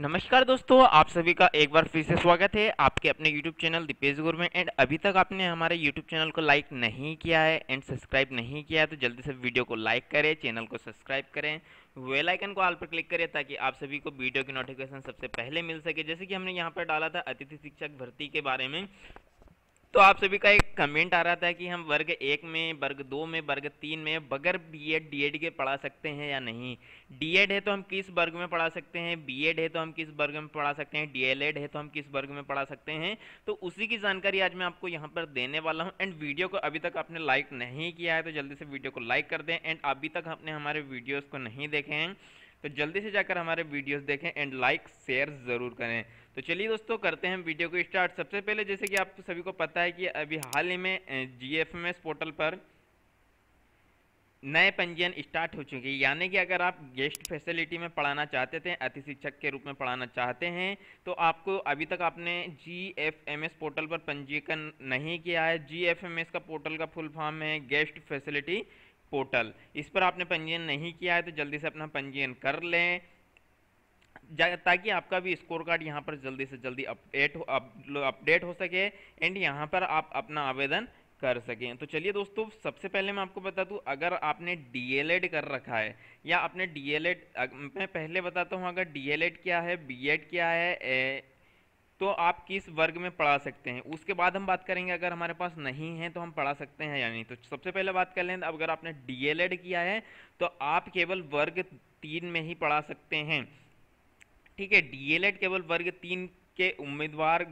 नमस्कार दोस्तों आप सभी का एक बार फिर से स्वागत है आपके अपने YouTube चैनल दीपेश में एंड अभी तक आपने हमारे YouTube चैनल को लाइक नहीं किया है एंड सब्सक्राइब नहीं किया है तो जल्दी से वीडियो को लाइक करें चैनल को सब्सक्राइब करें वेल आइकन को ऑल पर क्लिक करें ताकि आप सभी को वीडियो की नोटिफिकेशन सबसे पहले मिल सके जैसे कि हमने यहाँ पर डाला था अतिथि शिक्षक भर्ती के बारे में तो आप सभी का एक कमेंट आ रहा था कि हम वर्ग एक में वर्ग दो में वर्ग तीन में बगैर बीएड डीएड के पढ़ा सकते हैं या नहीं डीएड है तो हम किस वर्ग में पढ़ा सकते हैं बीएड है तो हम किस वर्ग में पढ़ा सकते हैं डीएलएड है तो हम किस वर्ग में पढ़ा सकते हैं तो उसी की जानकारी आज मैं आपको यहाँ पर देने वाला हूँ एंड वीडियो को अभी तक आपने लाइक नहीं किया है तो जल्दी से वीडियो को लाइक कर दें एंड अभी तक आपने हमारे वीडियोज़ को नहीं देखे हैं तो जल्दी से जाकर हमारे वीडियोस देखें एंड लाइक शेयर ज़रूर करें तो चलिए दोस्तों करते हैं वीडियो को स्टार्ट सबसे पहले जैसे कि आप सभी को पता है कि अभी हाल ही में एस पोर्टल पर नए पंजीयन स्टार्ट हो चुके हैं यानी कि अगर आप गेस्ट फैसिलिटी में पढ़ाना चाहते थे अति शिक्षक के रूप में पढ़ाना चाहते हैं तो आपको अभी तक आपने G F M S portal पर पंजीकरण नहीं किया है जी एफ एम एस का पोर्टल का फुल फॉर्म है गेस्ट फैसिलिटी पोर्टल इस पर आपने पंजीयन नहीं किया है तो जल्दी से अपना पंजीयन कर लें ताकि आपका भी स्कोर कार्ड यहाँ पर जल्दी से जल्दी अपडेट हो अपडेट हो सके एंड यहाँ पर आप अपना आवेदन कर सकें तो चलिए दोस्तों सबसे पहले मैं आपको बता दूँ अगर आपने डी कर रखा है या आपने डी मैं पहले बताता हूँ अगर डी क्या है बी क्या है ए, तो आप किस वर्ग में पढ़ा सकते हैं उसके बाद हम बात करेंगे अगर हमारे पास नहीं है तो हम पढ़ा सकते हैं या नहीं तो सबसे पहले बात कर लें अगर आपने डीएलएड किया है तो आप केवल वर्ग तीन में ही पढ़ा सकते हैं ठीक है डीएलएड केवल वर्ग तीन के उम्मीदवार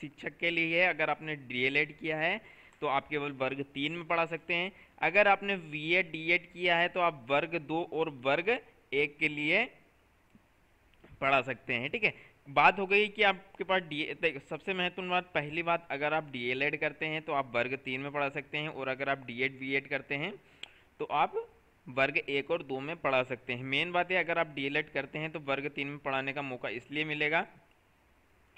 शिक्षक के लिए है अगर आपने डीएलएड किया है तो आप केवल वर्ग तीन में पढ़ा सकते हैं अगर आपने वी एड एड किया है तो आप वर्ग दो और वर्ग एक के लिए पढ़ा सकते हैं ठीक है बात हो गई कि आपके पास डी सबसे महत्वपूर्ण बात पहली बात अगर आप एड करते हैं तो आप वर्ग तीन में पढ़ा सकते हैं और अगर आप डीएड एड करते हैं तो आप वर्ग एक और दो में पढ़ा सकते हैं मेन बात है अगर आप एड करते हैं तो वर्ग तीन में पढ़ाने का मौका इसलिए मिलेगा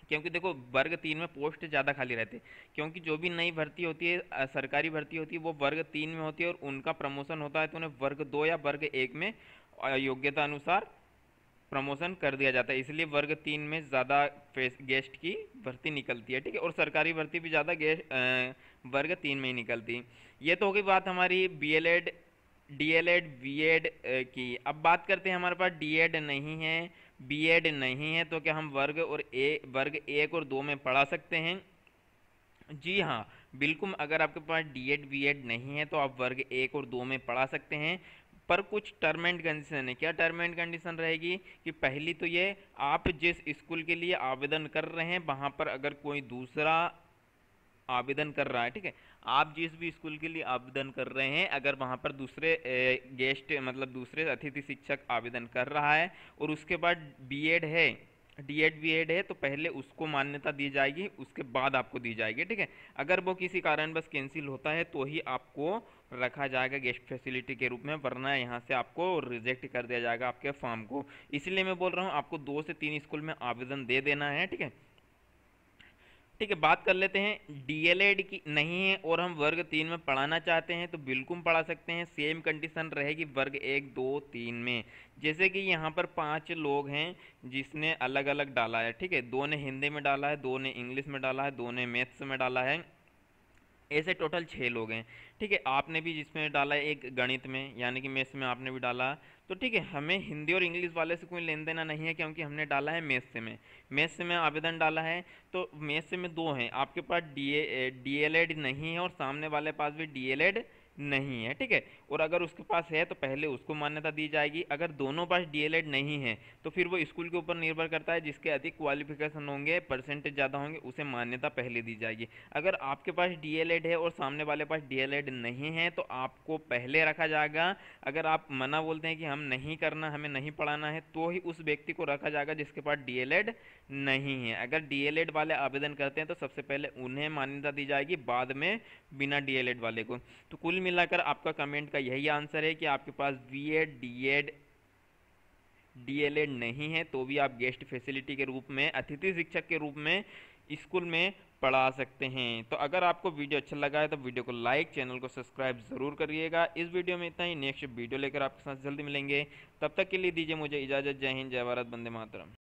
क्योंकि देखो वर्ग तीन में पोस्ट ज़्यादा खाली रहते क्योंकि जो भी नई भर्ती होती है सरकारी भर्ती होती है वो वर्ग तीन में होती है और उनका प्रमोशन होता है तो उन्हें वर्ग दो या वर्ग एक में योग्यता अनुसार प्रमोशन कर दिया जाता है इसलिए वर्ग तीन में ज़्यादा गेस्ट की भर्ती निकलती है ठीक है और सरकारी भर्ती भी ज़्यादा गेस्ट वर्ग तीन में ही निकलती ये तो होगी बात हमारी B El Ed D El Ed B Ed की अब बात करते हैं हमारे पास डी एड नहीं है बी एड नहीं है तो क्या हम वर्ग और ए वर्ग एक और दो में पढ़ा सकते हैं जी हाँ बिल्कुल अगर आपके पास डी एड बी एड नहीं है तो आप वर्ग एक और दो में पढ़ा सकते हैं पर कुछ टर्म एंड कंडीशन है क्या टर्म एंड कंडीशन रहेगी कि पहली तो ये आप जिस स्कूल के लिए आवेदन कर रहे हैं वहाँ पर अगर कोई दूसरा आवेदन कर रहा है ठीक है आप जिस भी स्कूल के लिए आवेदन कर रहे हैं अगर वहाँ पर दूसरे गेस्ट मतलब दूसरे अतिथि शिक्षक आवेदन कर रहा है और उसके बाद बीएड है डी एड वी एड है तो पहले उसको मान्यता दी जाएगी उसके बाद आपको दी जाएगी ठीक है अगर वो किसी कारण बस कैंसिल होता है तो ही आपको रखा जाएगा गेस्ट फैसिलिटी के रूप में वरना यहाँ से आपको रिजेक्ट कर दिया जाएगा आपके फॉर्म को इसलिए मैं बोल रहा हूँ आपको दो से तीन स्कूल में आवेदन दे देना है ठीक है ठीक है बात कर लेते हैं डीएलएड की नहीं है और हम वर्ग तीन में पढ़ाना चाहते हैं तो बिल्कुल पढ़ा सकते हैं सेम कंडीशन रहेगी वर्ग एक दो तीन में जैसे कि यहाँ पर पांच लोग हैं जिसने अलग अलग डाला है ठीक है दो ने हिंदी में डाला है दो ने इंग्लिश में डाला है दो ने मैथ्स में डाला है ऐसे टोटल छः लोग हैं ठीक है आपने भी जिसमें डाला एक गणित में यानी कि मेस में आपने भी डाला तो ठीक है हमें हिंदी और इंग्लिश वाले से कोई लेन देना नहीं है क्योंकि हमने डाला है से में मैथ्स में आवेदन डाला है तो से में दो हैं आपके पास डी ए डी नहीं है और सामने वाले पास भी डी नहीं है ठीक है और अगर उसके पास है तो पहले उसको मान्यता दी जाएगी अगर दोनों पास डी नहीं है तो फिर वो स्कूल के ऊपर निर्भर करता है जिसके अधिक क्वालिफिकेशन होंगे परसेंटेज ज़्यादा होंगे उसे मान्यता पहले दी जाएगी अगर आपके पास डीएलएड है और सामने वाले पास डी नहीं है तो आपको पहले रखा जाएगा अगर आप मना बोलते हैं कि हम नहीं करना हमें नहीं पढ़ाना है तो ही उस व्यक्ति को रखा जाएगा जिसके पास डी नहीं है अगर डी वाले आवेदन करते हैं तो सबसे पहले उन्हें मान्यता दी जाएगी बाद में बिना डी वाले को तो कुल मिलाकर आपका कमेंट का यही आंसर है कि आपके पास B Ed D Ed Ed नहीं है तो भी आप गेस्ट फैसिलिटी के रूप में अतिथि शिक्षक के रूप में स्कूल में पढ़ा सकते हैं तो अगर आपको वीडियो अच्छा लगा है तो वीडियो को लाइक चैनल को सब्सक्राइब ज़रूर करिएगा इस वीडियो में इतना ही नेक्स्ट वीडियो लेकर आपके साथ जल्दी मिलेंगे तब तक के लिए दीजिए मुझे इजाज़त जय हिंद जय भारत बंदे मातरम